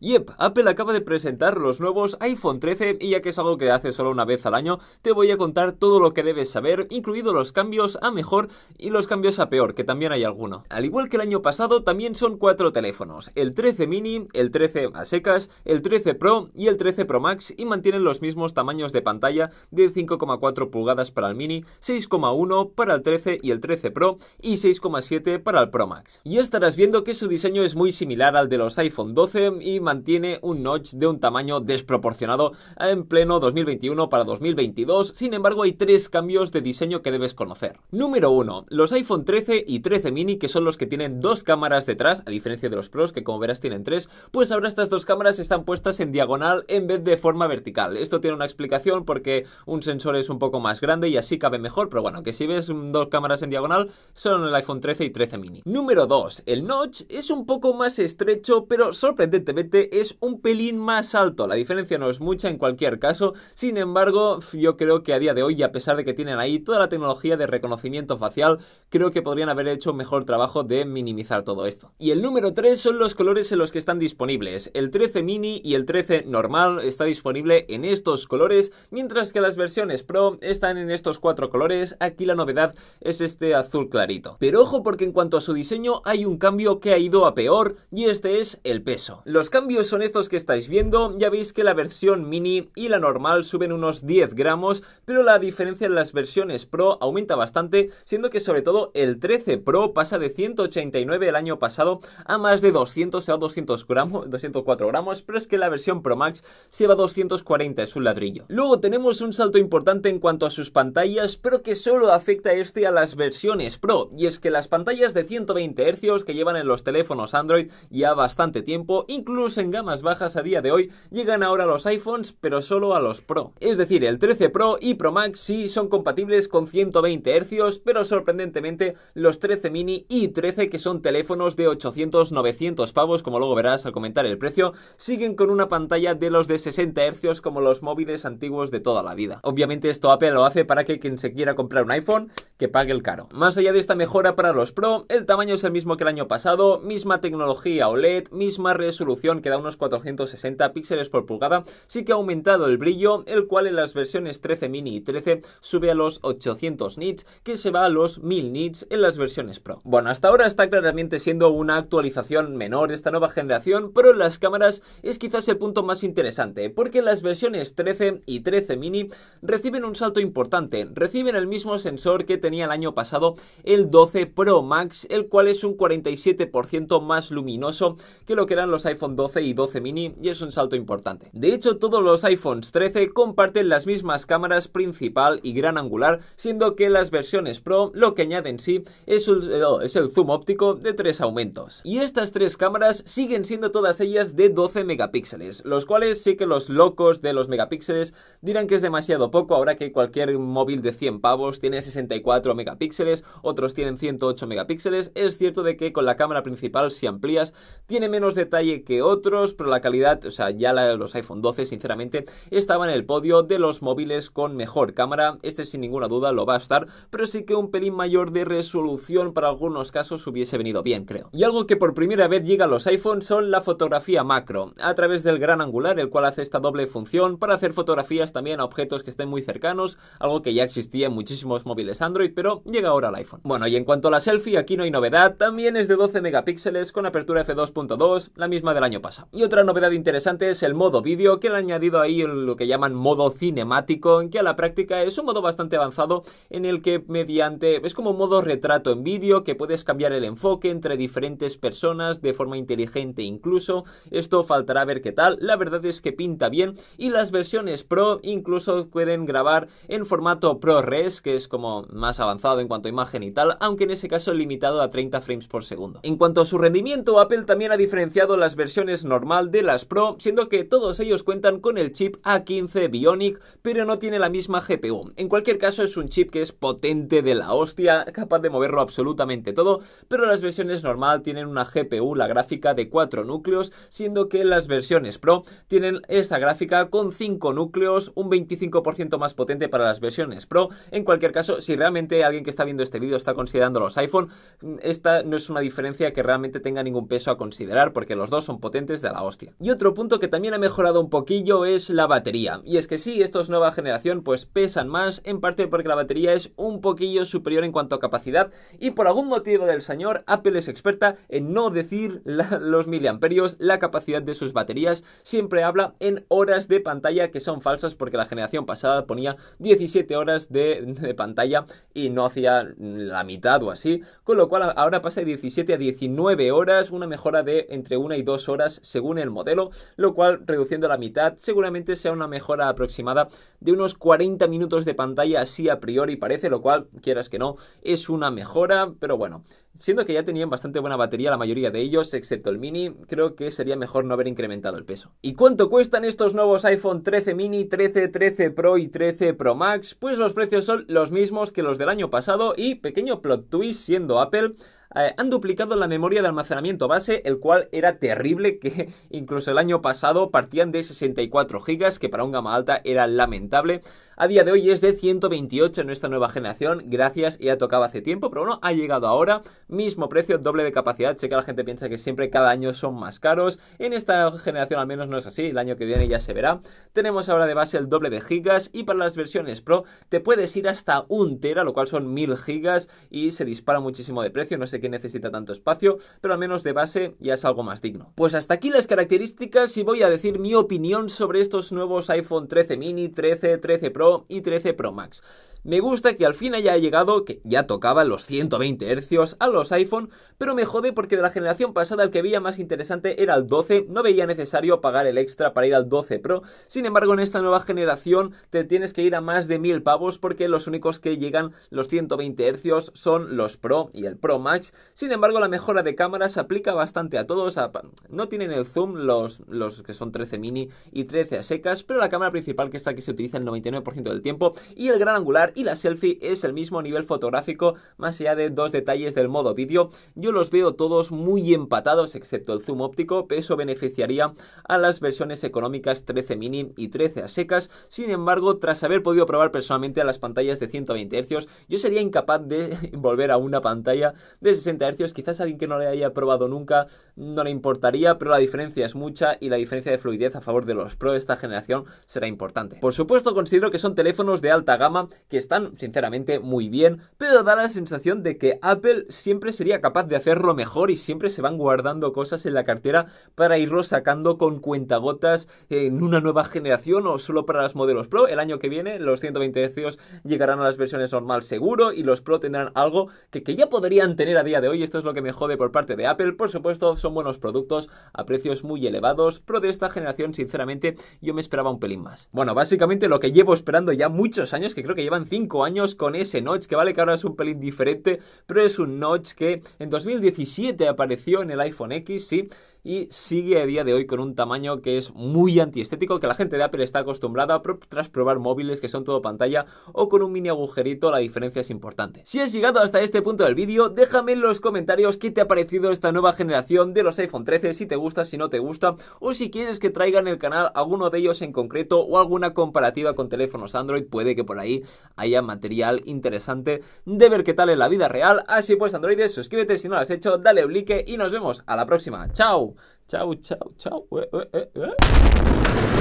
Yep, Apple acaba de presentar los nuevos iPhone 13 y ya que es algo que hace solo una vez al año, te voy a contar todo lo que debes saber, incluidos los cambios a mejor y los cambios a peor, que también hay alguno. Al igual que el año pasado, también son cuatro teléfonos, el 13 mini, el 13 a secas, el 13 Pro y el 13 Pro Max y mantienen los mismos tamaños de pantalla de 5,4 pulgadas para el mini, 6,1 para el 13 y el 13 Pro y 6,7 para el Pro Max. Ya estarás viendo que su diseño es muy similar al de los iPhone 12 y mantiene un notch de un tamaño desproporcionado en pleno 2021 para 2022, sin embargo hay tres cambios de diseño que debes conocer. Número 1. Los iPhone 13 y 13 mini, que son los que tienen dos cámaras detrás, a diferencia de los Pros, que como verás tienen tres, pues ahora estas dos cámaras están puestas en diagonal en vez de forma vertical. Esto tiene una explicación porque un sensor es un poco más grande y así cabe mejor, pero bueno, que si ves dos cámaras en diagonal son el iPhone 13 y 13 mini. Número 2. El notch es un poco más estrecho, pero sorprendentemente es un pelín más alto. La diferencia no es mucha en cualquier caso. Sin embargo, yo creo que a día de hoy, a pesar de que tienen ahí toda la tecnología de reconocimiento facial, creo que podrían haber hecho mejor trabajo de minimizar todo esto. Y el número 3 son los colores en los que están disponibles. El 13 mini y el 13 normal está disponible en estos colores, mientras que las versiones Pro están en estos cuatro colores. Aquí la novedad es este azul clarito. Pero ojo porque en cuanto a su diseño hay un cambio que ha ido a peor y este es el peso. Los cambios son estos que estáis viendo, ya veis que la versión mini y la normal suben unos 10 gramos, pero la diferencia en las versiones Pro aumenta bastante, siendo que sobre todo el 13 Pro pasa de 189 el año pasado a más de 200 a 200 gramos, 204 gramos, pero es que la versión Pro Max lleva 240, es un ladrillo. Luego tenemos un salto importante en cuanto a sus pantallas, pero que solo afecta este a las versiones Pro, y es que las pantallas de 120 Hz que llevan en los teléfonos Android ya bastante tiempo, incluso en gamas bajas a día de hoy, llegan ahora a los iPhones, pero solo a los Pro. Es decir, el 13 Pro y Pro Max sí son compatibles con 120 Hz, pero sorprendentemente los 13 mini y 13, que son teléfonos de 800-900 pavos, como luego verás al comentar el precio, siguen con una pantalla de los de 60 Hz como los móviles antiguos de toda la vida. Obviamente esto Apple lo hace para que quien se quiera comprar un iPhone, que pague el caro. Más allá de esta mejora para los Pro, el tamaño es el mismo que el año pasado, misma tecnología OLED, misma resolución que queda unos 460 píxeles por pulgada, sí que ha aumentado el brillo, el cual en las versiones 13 mini y 13 sube a los 800 nits, que se va a los 1000 nits en las versiones Pro. Bueno, hasta ahora está claramente siendo una actualización menor esta nueva generación, pero en las cámaras es quizás el punto más interesante, porque las versiones 13 y 13 mini reciben un salto importante, reciben el mismo sensor que tenía el año pasado el 12 Pro Max, el cual es un 47% más luminoso que lo que eran los iPhone 12 y 12 mini y es un salto importante. De hecho, todos los iPhones 13 comparten las mismas cámaras principal y gran angular, siendo que las versiones Pro lo que añaden sí es, el zoom óptico de 3 aumentos. Y estas tres cámaras siguen siendo todas ellas de 12 megapíxeles, los cuales sí que los locos de los megapíxeles dirán que es demasiado poco ahora que cualquier móvil de 100 pavos tiene 64 megapíxeles, otros tienen 108 megapíxeles, es cierto de que con la cámara principal si amplías tiene menos detalle que otros pero la calidad, o sea, ya los iPhone 12 sinceramente estaba en el podio de los móviles con mejor cámara, este sin ninguna duda lo va a estar, pero sí que un pelín mayor de resolución para algunos casos hubiese venido bien, creo. Y algo que por primera vez llega a los iPhones son la fotografía macro, a través del gran angular, el cual hace esta doble función para hacer fotografías también a objetos que estén muy cercanos, algo que ya existía en muchísimos móviles Android, pero llega ahora al iPhone. Bueno, y en cuanto a la selfie, aquí no hay novedad, también es de 12 megapíxeles con apertura f2.2, la misma del año pasado. Y otra novedad interesante es el modo vídeo que le han añadido ahí lo que llaman modo cinemático, en que a la práctica es un modo bastante avanzado en el que mediante es como modo retrato en vídeo que puedes cambiar el enfoque entre diferentes personas de forma inteligente incluso. Esto faltará a ver qué tal. La verdad es que pinta bien y las versiones Pro incluso pueden grabar en formato ProRes, que es como más avanzado en cuanto a imagen y tal, aunque en ese caso limitado a 30 frames por segundo. En cuanto a su rendimiento, Apple también ha diferenciado las versiones normal, de las Pro, siendo que todos ellos cuentan con el chip A15 Bionic, pero no tiene la misma GPU. En cualquier caso es un chip que es potente de la hostia, capaz de moverlo absolutamente todo, pero las versiones normal tienen una GPU, la gráfica de 4 núcleos, siendo que las versiones Pro tienen esta gráfica con 5 núcleos, un 25% más potente para las versiones Pro. En cualquier caso, si realmente alguien que está viendo este vídeo está considerando los iPhone, mm, esta no es una diferencia que realmente tenga ningún peso a considerar, porque los dos son potentes de la hostia. Y otro punto que también ha mejorado un poquillo es la batería. Y es que sí, estos nueva generación pues pesan más, en parte porque la batería es un poquillo superior en cuanto a capacidad y por algún motivo del señor, Apple es experta en no decir los miliamperios, la capacidad de sus baterías, siempre habla en horas de pantalla que son falsas porque la generación pasada ponía 17 horas de, de pantalla y no hacía la mitad o así, con lo cual ahora pasa de 17 a 19 horas, una mejora de entre 1 y 2 horas según el modelo, lo cual reduciendo la mitad seguramente sea una mejora aproximada de unos 40 minutos de pantalla así a priori parece, lo cual quieras que no, es una mejora, pero bueno, siendo que ya tenían bastante buena batería la mayoría de ellos, excepto el mini, creo que sería mejor no haber incrementado el peso. ¿Y cuánto cuestan estos nuevos iPhone 13 mini, 13, 13 Pro y 13 Pro Max? Pues los precios son los mismos que los del año pasado y pequeño plot twist siendo Apple eh, han duplicado la memoria de almacenamiento base, el cual era terrible, que incluso el año pasado partían de 64 GB, que para un gama alta era lamentable. A día de hoy es de 128 en esta nueva generación, gracias, y ha tocaba hace tiempo, pero bueno, ha llegado ahora, mismo precio, doble de capacidad, sé que la gente piensa que siempre cada año son más caros, en esta generación al menos no es así, el año que viene ya se verá. Tenemos ahora de base el doble de gigas y para las versiones Pro te puedes ir hasta un tera, lo cual son 1000 gigas y se dispara muchísimo de precio, no sé que necesita tanto espacio, pero al menos de base ya es algo más digno. Pues hasta aquí las características y voy a decir mi opinión sobre estos nuevos iPhone 13 mini, 13, 13 Pro y 13 Pro Max. Me gusta que al fin haya llegado, que ya tocaba los 120 Hz a los iPhone, pero me jode porque de la generación pasada el que veía más interesante era el 12, no veía necesario pagar el extra para ir al 12 Pro, sin embargo en esta nueva generación te tienes que ir a más de 1000 pavos porque los únicos que llegan los 120 Hz son los Pro y el Pro Max, sin embargo la mejora de cámaras aplica bastante a todos, no tienen el zoom los, los que son 13 mini y 13 a secas, pero la cámara principal que está que se utiliza el 99% del tiempo y el gran angular y la selfie es el mismo nivel fotográfico más allá de dos detalles del modo vídeo. Yo los veo todos muy empatados excepto el zoom óptico, pero eso beneficiaría a las versiones económicas 13 mini y 13 a secas. Sin embargo, tras haber podido probar personalmente a las pantallas de 120 hercios yo sería incapaz de volver a una pantalla de 60 hercios, Quizás alguien que no le haya probado nunca no le importaría, pero la diferencia es mucha y la diferencia de fluidez a favor de los Pro de esta generación será importante. Por supuesto, considero que son teléfonos de alta gama que están sinceramente muy bien, pero da la sensación de que Apple siempre sería capaz de hacerlo mejor y siempre se van guardando cosas en la cartera para irlo sacando con cuentagotas en una nueva generación o solo para los modelos Pro. El año que viene los 120 Hz llegarán a las versiones normal seguro y los Pro tendrán algo que, que ya podrían tener a día de hoy. Esto es lo que me jode por parte de Apple. Por supuesto, son buenos productos a precios muy elevados, pero de esta generación, sinceramente, yo me esperaba un pelín más. Bueno, básicamente lo que llevo esperando ya muchos años, que creo que llevan años con ese notch que vale que ahora es un pelín diferente, pero es un notch que en 2017 apareció en el iPhone X, sí y sigue a día de hoy con un tamaño que es muy antiestético, que la gente de Apple está acostumbrada tras probar móviles que son todo pantalla o con un mini agujerito, la diferencia es importante. Si has llegado hasta este punto del vídeo, déjame en los comentarios qué te ha parecido esta nueva generación de los iPhone 13, si te gusta, si no te gusta, o si quieres que traiga en el canal alguno de ellos en concreto o alguna comparativa con teléfonos Android, puede que por ahí haya material interesante de ver qué tal en la vida real. Así pues, androides, suscríbete si no lo has hecho, dale un like y nos vemos a la próxima. ¡Chao! Chau, chau, chau. Eh, eh, eh. eh.